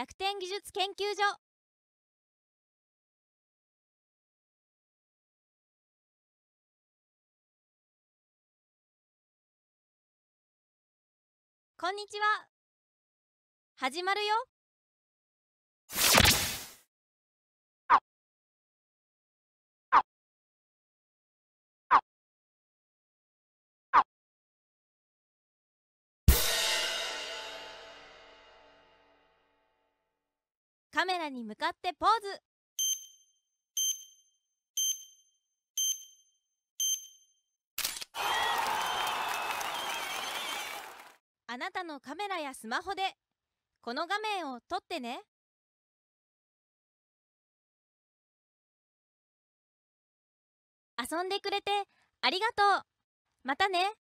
楽天技術研究所こんにちは始まるよカメラに向かってポーズあなたのカメラやスマホでこの画面を撮ってね。遊んでくれてありがとう。またね。